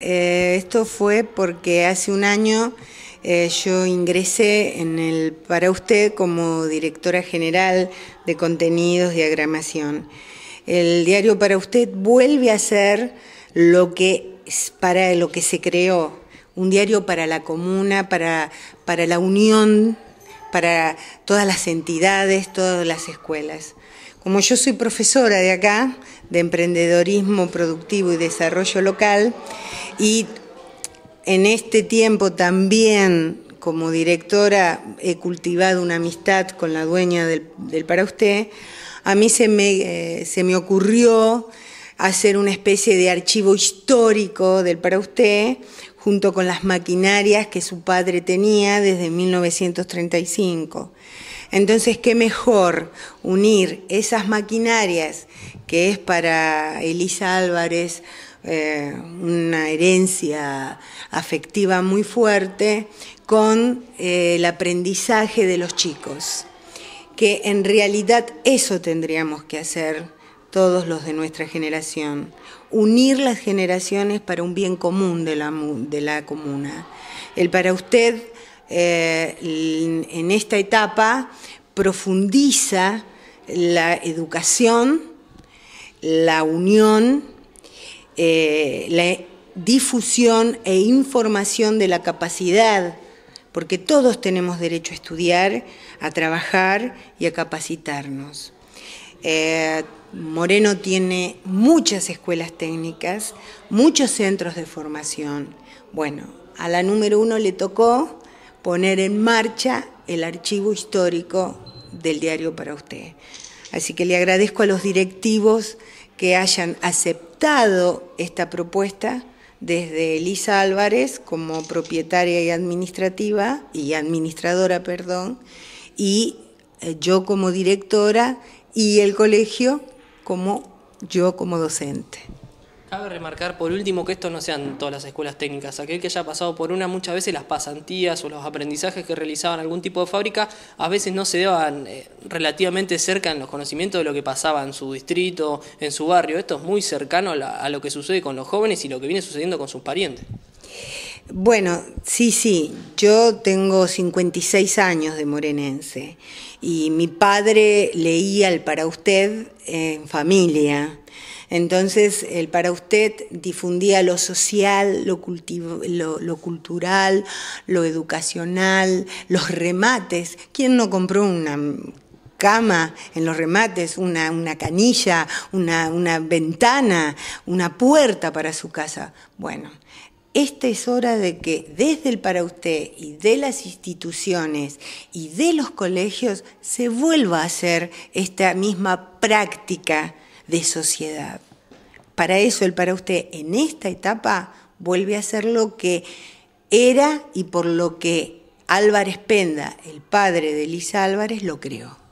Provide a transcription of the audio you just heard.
Eh, esto fue porque hace un año eh, yo ingresé en el para usted como directora general de contenidos, diagramación. El diario para usted vuelve a ser lo que para lo que se creó, un diario para la comuna, para la unión, para todas las entidades, todas las escuelas. Como yo soy profesora de acá, de emprendedorismo productivo y desarrollo local, y en este tiempo también como directora he cultivado una amistad con la dueña del, Para Usted, a mí se me, eh, se me ocurrió hacer una especie de archivo histórico del Para Usted, junto con las maquinarias que su padre tenía desde 1935. Entonces, qué mejor unir esas maquinarias que es para Elisa Álvarez eh, una herencia afectiva muy fuerte con eh, el aprendizaje de los chicos, que en realidad eso tendríamos que hacer todos los de nuestra generación, unir las generaciones para un bien común de la, de la comuna. El para usted eh, en esta etapa profundiza la educación, la unión, eh, la difusión e información de la capacidad, porque todos tenemos derecho a estudiar, a trabajar y a capacitarnos. Eh, Moreno tiene muchas escuelas técnicas, muchos centros de formación. Bueno, a la número uno le tocó poner en marcha el archivo histórico del diario para usted. Así que le agradezco a los directivos que hayan aceptado esta propuesta desde Elisa Álvarez como propietaria y administrativa y administradora, perdón, y eh, yo como directora y el colegio como yo como docente. Cabe remarcar por último que esto no sean todas las escuelas técnicas. Aquel que haya pasado por una muchas veces las pasantías o los aprendizajes que realizaban algún tipo de fábrica a veces no se daban eh, relativamente cerca en los conocimientos de lo que pasaba en su distrito, en su barrio. Esto es muy cercano a, a lo que sucede con los jóvenes y lo que viene sucediendo con sus parientes. Bueno, sí, sí, yo tengo 56 años de morenense y mi padre leía el para usted en familia. Entonces, el para usted difundía lo social, lo, cultural, lo educacional, los remates. ¿Quién no compró una cama en los remates, una, canilla, una, una ventana, una puerta para su casa? Bueno, esta es hora de que desde el para usted y de las instituciones y de los colegios se vuelva a hacer esta misma práctica de sociedad. Para eso el para usted en esta etapa vuelve a ser lo que era y por lo que Álvarez Penda, el padre de Elisa Álvarez, lo creó.